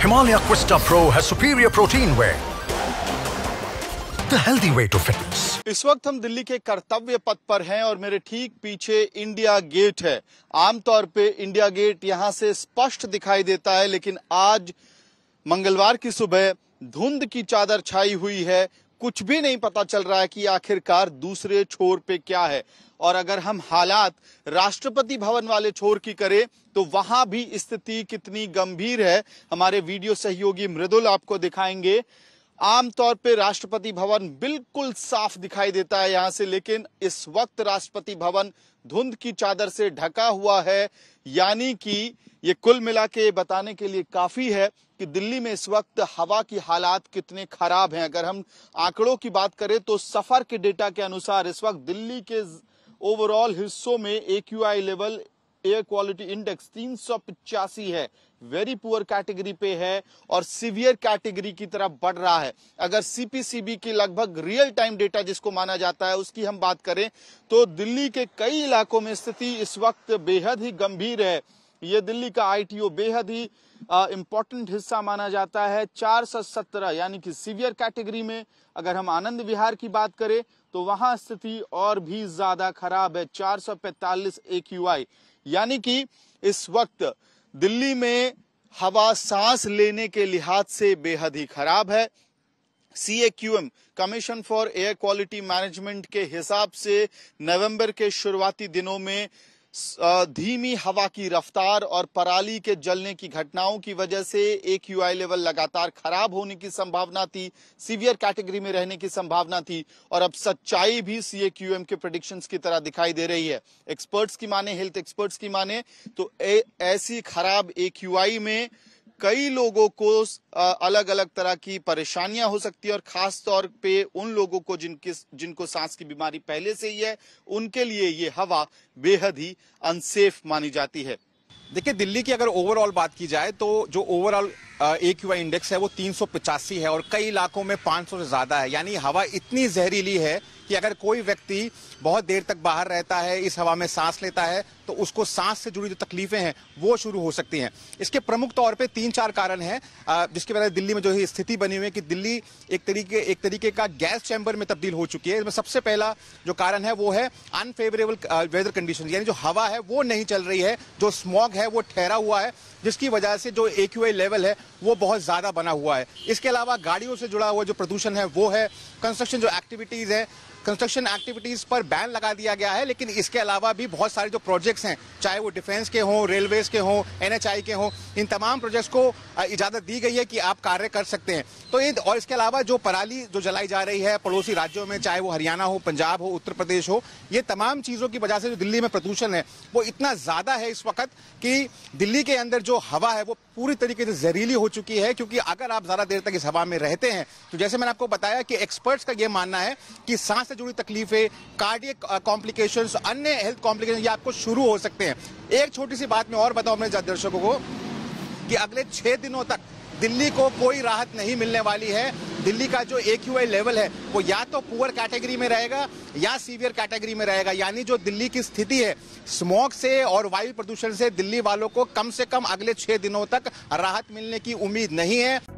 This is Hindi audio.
Himalaya Quista Pro has superior protein whey. The healthy way to fitness. इस वक्त हम दिल्ली के कर्तव्य पथ पर हैं और मेरे ठीक पीछे इंडिया गेट है आमतौर पे इंडिया गेट यहां से स्पष्ट दिखाई देता है लेकिन आज मंगलवार की सुबह धुंध की चादर छाई हुई है कुछ भी नहीं पता चल रहा है कि आखिरकार दूसरे छोर पे क्या है और अगर हम हालात राष्ट्रपति भवन वाले छोर की करें तो वहां भी स्थिति कितनी गंभीर है हमारे वीडियो सहयोगी मृदुल आपको दिखाएंगे आमतौर पे राष्ट्रपति भवन बिल्कुल साफ दिखाई देता है यहाँ से लेकिन इस वक्त राष्ट्रपति भवन धुंध की चादर से ढका हुआ है यानी कि ये कुल मिला के बताने के लिए काफी है कि दिल्ली में इस वक्त हवा की हालात कितने खराब हैं अगर हम आंकड़ों की बात करें तो सफर के डेटा के अनुसार इस वक्त दिल्ली के ओवरऑल हिस्सों में A level air quality index तीन है वेरी पुअर कैटेगरी पे है और सीवियर कैटेगरी की तरफ बढ़ रहा है अगर सीपीसीबी की लगभग रियल टाइम डेटा जिसको माना जाता है उसकी हम बात करें तो दिल्ली के कई इलाकों में स्थिति इस वक्त बेहद ही गंभीर है ये दिल्ली का आईटीओ बेहद ही इंपॉर्टेंट हिस्सा माना जाता है चार सौ सत्रह यानी कि सीवियर कैटेगरी में अगर हम आनंद विहार की बात करें तो वहां स्थिति और भी ज्यादा खराब है 445 एक्यूआई यानी कि इस वक्त दिल्ली में हवा सांस लेने के लिहाज से बेहद ही खराब है C commission for air quality management के हिसाब से नवंबर के शुरुआती दिनों में धीमी हवा की रफ्तार और पराली के जलने की घटनाओं की वजह से एक यूआई लेवल लगातार खराब होने की संभावना थी सीवियर कैटेगरी में रहने की संभावना थी और अब सच्चाई भी सीए क्यूएम के प्रोडिक्शन की तरह दिखाई दे रही है एक्सपर्ट्स की माने हेल्थ एक्सपर्ट्स की माने तो ऐसी खराब एक में कई लोगों को अलग अलग तरह की परेशानियां हो सकती है और खास तौर पे उन लोगों को जिनके जिनको सांस की बीमारी पहले से ही है उनके लिए ये हवा बेहद ही अनसेफ मानी जाती है देखिए दिल्ली की अगर ओवरऑल बात की जाए तो जो overall A Q I index है वो तीन है और कई इलाकों में पाँच से ज़्यादा है यानी हवा इतनी जहरीली है कि अगर कोई व्यक्ति बहुत देर तक बाहर रहता है इस हवा में सांस लेता है तो उसको सांस से जुड़ी जो तकलीफें हैं वो शुरू हो सकती हैं इसके प्रमुख तौर पे तीन चार कारण हैं जिसके बारे में दिल्ली में जो है स्थिति बनी हुई है कि दिल्ली एक तरीके एक तरीके का गैस चैम्बर में तब्दील हो चुकी है इसमें सबसे पहला जो कारण है वो है अनफेवरेबल वेदर कंडीशन यानी जो हवा है वो नहीं चल रही है जो स्मॉग है वो ठहरा हुआ है जिसकी वजह से जो ए लेवल है वो बहुत ज़्यादा बना हुआ है इसके अलावा गाड़ियों से जुड़ा हुआ जो प्रदूषण है वो है कंस्ट्रक्शन जो एक्टिविटीज़ है कंस्ट्रक्शन एक्टिविटीज़ पर बैन लगा दिया गया है लेकिन इसके अलावा भी बहुत सारे जो प्रोजेक्ट्स हैं चाहे वो डिफेंस के हों रेलवेज के हों एनएचआई के हों इन तमाम प्रोजेक्ट्स को इजाज़त दी गई है कि आप कार्य कर सकते हैं तो ये और इसके अलावा जो पराली जो जलाई जा रही है पड़ोसी राज्यों में चाहे वो हरियाणा हो पंजाब हो उत्तर प्रदेश हो ये तमाम चीज़ों की वजह से जो दिल्ली में प्रदूषण है वो इतना ज़्यादा है इस वक्त कि दिल्ली के अंदर जो हवा है वो पूरी तरीके से जहरीली हो चुकी है क्योंकि अगर आप ज़्यादा देर तक इस हवा में रहते हैं तो जैसे मैंने आपको बताया कि एक्सपर्ट्स का यह मानना है कि सांस से जुड़ी तकलीफें कार्डियक कॉम्प्लिकेशन अन्य हेल्थ कॉम्प्लिकेशन ये आपको शुरू हो सकते हैं एक छोटी सी बात मैं और बताऊ अपने दर्शकों को कि अगले छः दिनों तक दिल्ली को कोई राहत नहीं मिलने वाली है दिल्ली का जो ए क्यू आई लेवल है वो या तो पुअर कैटेगरी में रहेगा या सीवियर कैटेगरी में रहेगा यानी जो दिल्ली की स्थिति है स्मोक से और वायु प्रदूषण से दिल्ली वालों को कम से कम अगले छः दिनों तक राहत मिलने की उम्मीद नहीं है